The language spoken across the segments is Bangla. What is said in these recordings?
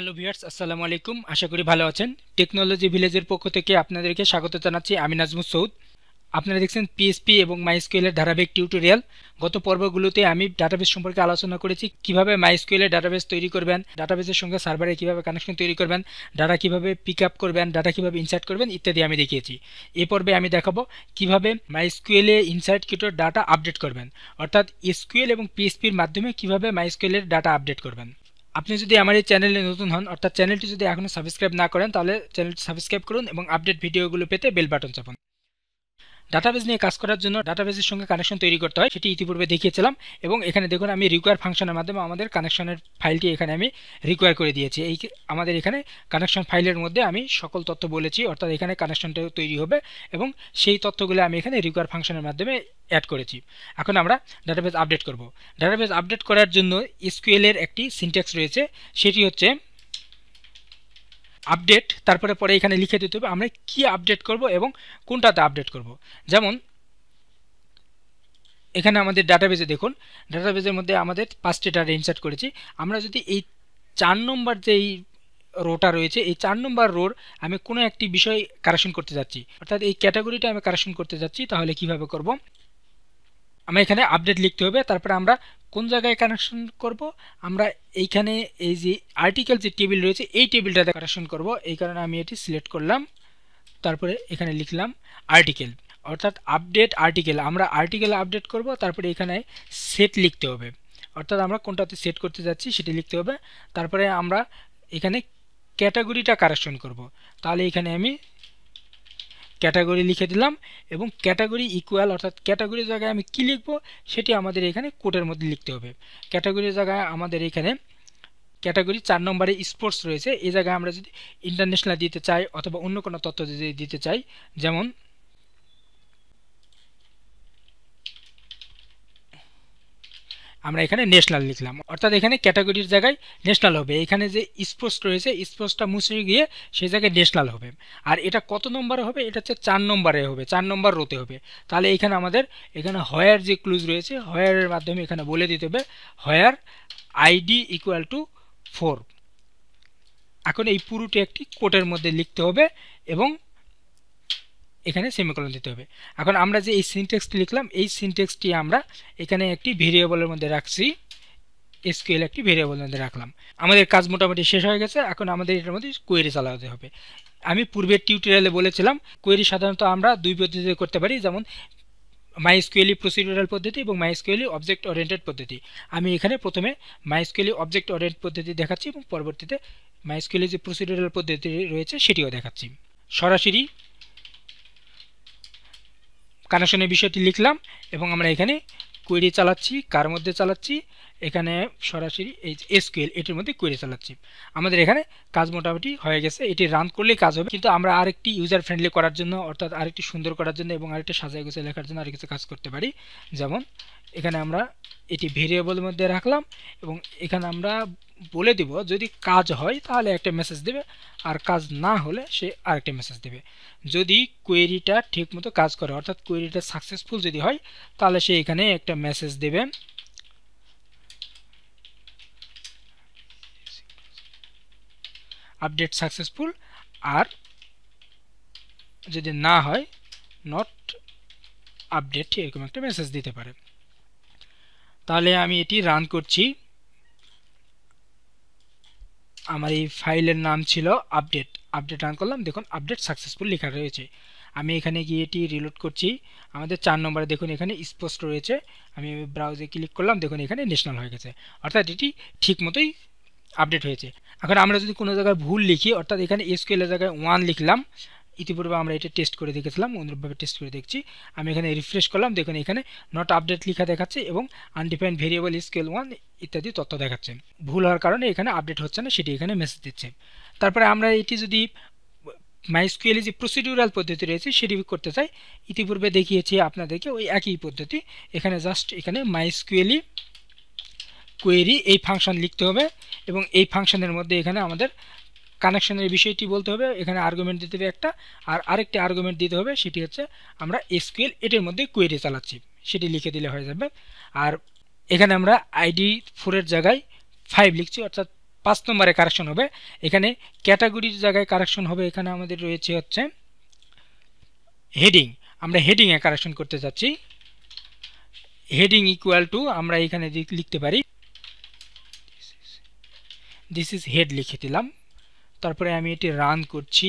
হ্যালো ভিয়ার্স আসসালামু আলাইকুম আশা করি ভালো আছেন টেকনোলজি ভিলেজের পক্ষ থেকে আপনাদেরকে স্বাগত জানাচ্ছি আমি নাজমুল সৌদ আপনারা দেখছেন পিএসপি এবং মাইস্কুয়েলের ধারাবাহিক টিউটোরিয়াল গত পর্বগুলোতে আমি ডাটাবেস সম্পর্কে আলোচনা করেছি কিভাবে মাইস্কুয়েলের ডাটাবেস তৈরি করবেন ডাটাবেসের সঙ্গে সার্ভারে কিভাবে কানেকশন তৈরি করবেন ডাটা কিভাবে পিক আপ করবেন ডাটা কিভাবে ইনসার্ট করবেন ইত্যাদি আমি দেখিয়েছি এ পর্বে আমি দেখাবো কিভাবে মাইস্কুয়েলে ইনসার্ট কিটো ডাটা আপডেট করবেন অর্থাৎ এসকুয়েল এবং পিএসপির মাধ্যমে কিভাবে মাইস্কুয়েলের ডাটা আপডেট করবেন আপনি যদি আমার এই চ্যানেলে নতুন হন অর্থাৎ চ্যানেলটি যদি এখনও সাবস্ক্রাইব না করেন তাহলে চ্যানেলটি সাবস্ক্রাইব করুন এবং আপডেট ভিডিওগুলো পেতে বেল বাটন চাপুন ডাটাবেজ নিয়ে কাজ করার জন্য ডাটাবেজের সঙ্গে কানেকশন তৈরি করতে হয় সেটি ইতিপূর্বে দেখিয়েছিলাম এবং এখানে দেখুন আমি রিকোয়ার ফাংশনের মাধ্যমে আমাদের কানেকশনের ফাইলটি এখানে আমি রিকোয়ার করে দিয়েছি এই আমাদের এখানে কানেকশন ফাইলের মধ্যে আমি সকল তথ্য বলেছি অর্থাৎ এখানে কানেকশনটা তৈরি হবে এবং সেই তথ্যগুলো আমি এখানে রিকোয়ার ফাংশনের মাধ্যমে অ্যাড করেছি এখন আমরা ডাটাবেজ আপডেট করব ডাটাবেজ আপডেট করার জন্য স্কুয়েলের একটি সিনট্যাক্স রয়েছে সেটি হচ্ছে আপডেট তারপরে পরে এখানে লিখে দিতে হবে আমরা কি আপডেট করব এবং কোনটাতে আপডেট করব যেমন এখানে আমাদের ডাটাবেজে দেখুন ডাটাবেজের মধ্যে আমাদের পাঁচটি ডাটা ইনসার্ট করেছি আমরা যদি এই চার নম্বর যেই রোটা রয়েছে এই চার নম্বর রোর আমি কোনো একটি বিষয় কারেকশন করতে যাচ্ছি অর্থাৎ এই ক্যাটাগরিটা আমি কারেকশন করতে যাচ্ছি তাহলে কিভাবে করব আমার এখানে আপডেট লিখতে হবে তারপরে আমরা কোন জায়গায় কানেকশন করব আমরা এইখানে এই যে আর্টিকেল যে টেবিল রয়েছে এই টেবিলটাতে কানেকশন করব এই কারণে আমি এটি সিলেক্ট করলাম তারপরে এখানে লিখলাম আর্টিকেল অর্থাৎ আপডেট আর্টিকেল আমরা আর্টিকেল আপডেট করব তারপরে এখানে সেট লিখতে হবে অর্থাৎ আমরা কোনটাতে সেট করতে যাচ্ছি সেটি লিখতে হবে তারপরে আমরা এখানে ক্যাটাগরিটা কারেকশন করব তাহলে এখানে আমি ক্যাটাগরি লিখে দিলাম এবং ক্যাটাগরি ইকুয়াল অর্থাৎ ক্যাটাগরি জায়গায় আমি কি লিখব সেটি আমাদের এখানে কোটের মধ্যে লিখতে হবে ক্যাটাগরি জায়গায় আমাদের এখানে ক্যাটাগরি চার নম্বরে স্পোর্টস রয়েছে এই জায়গায় আমরা যদি ইন্টারন্যাশনাল দিতে চাই অথবা অন্য কোনো তথ্য যদি দিতে চাই যেমন আমরা এখানে ন্যাশনাল লিখলাম অর্থাৎ এখানে ক্যাটাগরির জায়গায় ন্যাশনাল হবে এখানে যে স্পোর্টস রয়েছে স্পোর্টসটা মুছে গিয়ে সেই জায়গায় ন্যাশনাল হবে আর এটা কত নম্বরে হবে এটা হচ্ছে চার নম্বরে হবে চার নম্বর রোতে হবে তাহলে এখানে আমাদের এখানে হয়ার যে ক্লুজ রয়েছে হয়ারের মাধ্যমে এখানে বলে দিতে হবে হয়ার আইডি ইকুয়াল টু ফোর এখন এই পুরোটি একটি কোটের মধ্যে লিখতে হবে এবং এখানে সেমিকলন দিতে হবে এখন আমরা যে এই সিনটেক্সটি লিখলাম এই সিনটেক্সটি আমরা এখানে একটি ভেরিয়েবলের মধ্যে রাখছি এসকিউএল একটি ভেরিয়েবল মধ্যে রাখলাম আমাদের কাজ মোটামুটি শেষ হয়ে গেছে এখন আমাদের এটার মধ্যে কোয়েরি চালাতে হবে আমি পূর্বের টিউটোরিয়ালে বলেছিলাম কোয়েরি সাধারণত আমরা দুই পদ্ধতিতে করতে পারি যেমন মাইস্কুয়েলি প্রসিডিউরাল পদ্ধতি এবং মাইস্কুয়েলি অবজেক্ট ওরিয়েন্টেড পদ্ধতি আমি এখানে প্রথমে মাইস্কুয়েলি অবজেক্ট ওরিয়েন্ট পদ্ধতি দেখাচ্ছি এবং পরবর্তীতে মাইস্কুয়েলি যে প্রসিডিউরাল পদ্ধতি রয়েছে সেটিও দেখাচ্ছি সরাসরি কানেকশনের বিষয়টি লিখলাম এবং আমরা এখানে কোয়েরি চালাচ্ছি কার মধ্যে চালাচ্ছি এখানে সরাসরি এই এসকিউএল এটির মধ্যে কোয়েরি চালাচ্ছি আমাদের এখানে কাজ মোটামুটি হয়ে গেছে এটি রান করলেই কাজ হবে কিন্তু আমরা আরেকটি ইউজার ফ্রেন্ডলি করার জন্য অর্থাৎ আরেকটি সুন্দর করার জন্য এবং আরেকটি সাজায় গোছে লেখার জন্য আরেক কিছু কাজ করতে পারি যেমন এখানে আমরা এটি ভেরিয়েবলের মধ্যে রাখলাম এবং এখানে আমরা বলে দিব যদি কাজ হয় তাহলে একটা মেসেজ দেবে আর কাজ না হলে সে আরেকটা মেসেজ দেবে যদি কোয়েরিটা ঠিকমতো কাজ করে অর্থাৎ কোয়েরিটা সাকসেসফুল যদি হয় তাহলে সে এখানে একটা মেসেজ দেবে আপডেট সাকসেসফুল আর যদি না হয় নট আপডেট এরকম একটা মেসেজ দিতে পারে তাহলে আমি এটি রান করছি আমার এই ফাইলের নাম ছিল আপডেট আপডেট রান করলাম দেখুন আপডেট সাকসেসফুল লেখা রয়েছে আমি এখানে গিয়ে এটি রিলোড করছি আমাদের চার নম্বরে দেখুন এখানে স্পষ্ট রয়েছে আমি ব্রাউজে ক্লিক করলাম দেখুন এখানে ন্যাশনাল হয়ে গেছে অর্থাৎ এটি ঠিক মতোই আপডেট হয়েছে এখন আমরা যদি কোনো জায়গায় ভুল লিখি অর্থাৎ এখানে এসকিউএলের জায়গায় ওয়ান লিখলাম ইতিপূর্বে আমরা এটা টেস্ট করে দেখেছিলাম অনুরূপভাবে টেস্ট করে দেখছি আমি এখানে রিফ্রেশ করলাম দেখুন এখানে নট আপডেট লিখা দেখাচ্ছে এবং আনডিফাইন ভেরিয়েবল স্কেল ওয়ান ইত্যাদি তথ্য দেখাচ্ছে ভুল হওয়ার কারণে এখানে আপডেট হচ্ছে না সেটি এখানে মেসেজ দিচ্ছে তারপরে আমরা এটি যদি মাইস্কুয়েলে যে প্রসিডিউরাল পদ্ধতি রয়েছে সেটি করতে চাই ইতিপূর্বে দেখিয়েছি আপনাদেরকে ওই একই পদ্ধতি এখানে জাস্ট এখানে মাইস্কুয়েলি কোয়েরি এই ফাংশন লিখতে হবে এবং এই ফাংশনের মধ্যে এখানে আমাদের কানেকশানের বিষয়টি বলতে হবে এখানে আর্গুমেন্ট দিতে হবে একটা আর আরেকটি আর্গুমেন্ট দিতে হবে সেটি হচ্ছে আমরা এসকিউএল এটির মধ্যে কুয়েরি চালাচ্ছি সেটি লিখে দিলে হয়ে যাবে আর এখানে আমরা আইডি ফোরের জায়গায় ফাইভ লিখছি অর্থাৎ পাঁচ নম্বরে কারেকশন হবে এখানে ক্যাটাগরির জায়গায় কারেকশন হবে এখানে আমাদের রয়েছে হচ্ছে হেডিং আমরা হেডিংয়ে কারেকশন করতে চাচ্ছি হেডিং ইকুয়াল টু আমরা এখানে লিখতে পারি দিস ইজ হেড লিখে দিলাম তারপরে আমি এটি রান করছি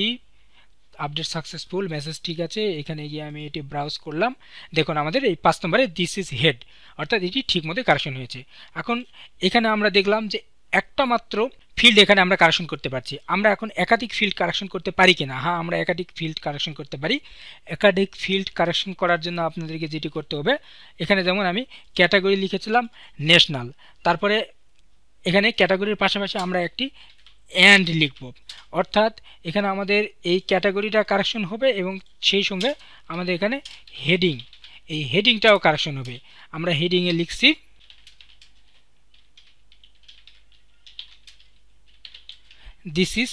আপডেট সাকসেসফুল মেসেজ ঠিক আছে এখানে গিয়ে আমি এটি ব্রাউজ করলাম দেখুন আমাদের এই পাঁচ নম্বরে দিস ইজ হেড অর্থাৎ এটি ঠিক মতো কারেকশন হয়েছে এখন এখানে আমরা দেখলাম যে একটা মাত্র ফিল্ড এখানে আমরা কারেকশন করতে পারছি আমরা এখন একাধিক ফিল্ড কারেকশন করতে পারি কিনা হ্যাঁ আমরা একাধিক ফিল্ড কারেকশন করতে পারি একাধিক ফিল্ড কারেকশন করার জন্য আপনাদেরকে যেটি করতে হবে এখানে যেমন আমি ক্যাটাগরি লিখেছিলাম ন্যাশনাল তারপরে এখানে ক্যাটাগরির পাশাপাশি আমরা একটি অ্যান্ড লিখব অর্থাৎ এখানে আমাদের এই ক্যাটাগরিটা কারেকশন হবে এবং সেই সঙ্গে আমাদের এখানে হেডিং এই হেডিংটাও কারেকশন হবে আমরা হেডিংয়ে লিখছি দিস ইজ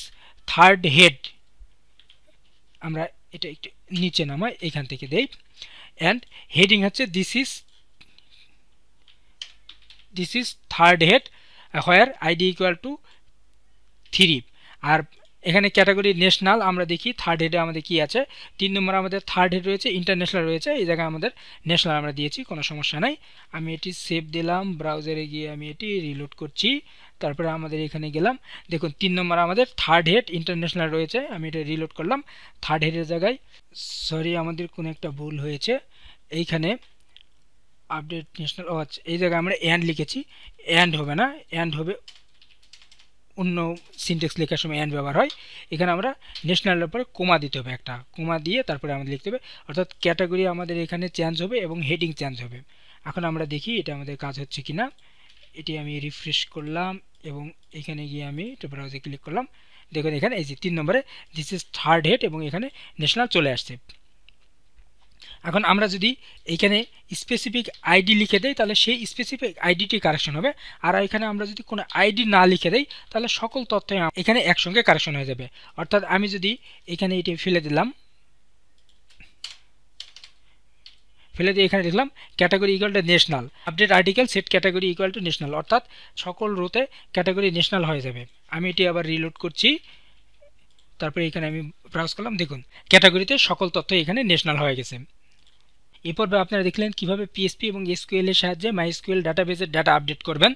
থার্ড হেড আমরা এটা একটু নিচে নামাই এখান থেকে দেই অ্যান্ড হেডিং হচ্ছে this is this is third head where ID equal to three আর এখানে ক্যাটাগরি ন্যাশনাল আমরা দেখি থার্ড হেডে আমাদের কি আছে তিন নম্বর আমাদের থার্ড হেড রয়েছে ইন্টারন্যাশনাল রয়েছে এই জায়গায় আমাদের ন্যাশনাল আমরা দিয়েছি কোনো সমস্যা নাই আমি এটি সেভ দিলাম ব্রাউজারে গিয়ে আমি এটি রিলোড করছি তারপরে আমাদের এখানে গেলাম দেখুন তিন নম্বর আমাদের থার্ড হেড ইন্টারন্যাশনাল রয়েছে আমি এটা রিলোড করলাম থার্ড হেডের জায়গায় সরি আমাদের কোনো একটা ভুল হয়েছে এইখানে আপডেট ন্যাশনাল ও আচ্ছা এই জায়গায় আমরা অ্যান্ড লিখেছি অ্যান্ড হবে না অ্যান্ড হবে অন্য সিনটেক্স লেখার সময় অ্যান্ড ব্যবহার হয় এখানে আমরা ন্যাশনালের পরে কোমা দিতে হবে একটা কোমা দিয়ে তারপরে আমাদের লিখতে হবে অর্থাৎ ক্যাটাগরি আমাদের এখানে চেঞ্জ হবে এবং হেডিং চেঞ্জ হবে এখন আমরা দেখি এটা আমাদের কাজ হচ্ছে কি না এটি আমি রিফ্রেশ করলাম এবং এখানে গিয়ে আমি এটা ব্রাউজে ক্লিক করলাম দেখুন এখানে এই যে তিন নম্বরে দিস ইজ থার্ড হেড এবং এখানে ন্যাশনাল চলে আসছে এখন আমরা যদি এখানে স্পেসিফিক আইডি লিখে দেই তাহলে সেই স্পেসিফিক আইডিটি কারেকশন হবে আর এখানে আমরা যদি কোনো আইডি না লিখে দেই তাহলে সকল তথ্য এখানে একসঙ্গে কারেকশন হয়ে যাবে অর্থাৎ আমি যদি এখানে এটি ফেলে দিলাম ফেলে দিয়ে এখানে দেখলাম category equal to national update article set category equal to national অর্থাৎ সকল রোতে ক্যাটাগরি ন্যাশনাল হয়ে যাবে আমি এটি আবার রিলোড করছি তারপরে এখানে আমি ব্রাউজ করলাম দেখুন ক্যাটাগরিতে সকল তথ্য এখানে ন্যাশনাল হয়ে গেছে এ পর্বে আপনারা দেখলেন কীভাবে পিএসপি এবং এসকিউএল সাহায্যে মাইএসকিউএল স্কুয়েল ডাটা আপডেট করবেন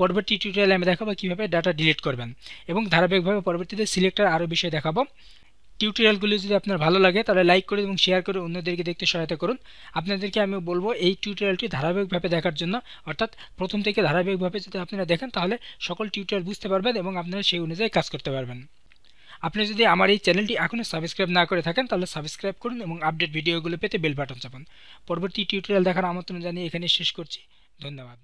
পরবর্তী টিউটোরিয়ালে আমি দেখাবো কীভাবে ডাটা ডিলিট করবেন এবং ধারাবাহিকভাবে পরবর্তীতে সিলেক্টার আরও বিষয় দেখাবো টিউটোরিয়ালগুলি যদি আপনার ভালো লাগে তাহলে লাইক করে এবং শেয়ার করে অন্যদেরকে দেখতে সহায়তা করুন আপনাদেরকে আমি বলবো এই টিউটোরিয়ালটি ধারাবাহিকভাবে দেখার জন্য অর্থাৎ প্রথম থেকে ধারাবাহিকভাবে যদি আপনারা দেখেন তাহলে সকল টিউটোরিয়াল বুঝতে পারবেন এবং আপনারা সেই অনুযায়ী কাজ করতে পারবেন আপনি যদি আমার এই চ্যানেলটি এখনও সাবস্ক্রাইব না করে থাকেন তাহলে সাবস্ক্রাইব করুন এবং আপডেট ভিডিওগুলো পেতে বেল বাটন চাপান পরবর্তী টিউটোরিয়াল দেখার আমন্ত্রণ জানিয়ে এখানে শেষ করছি ধন্যবাদ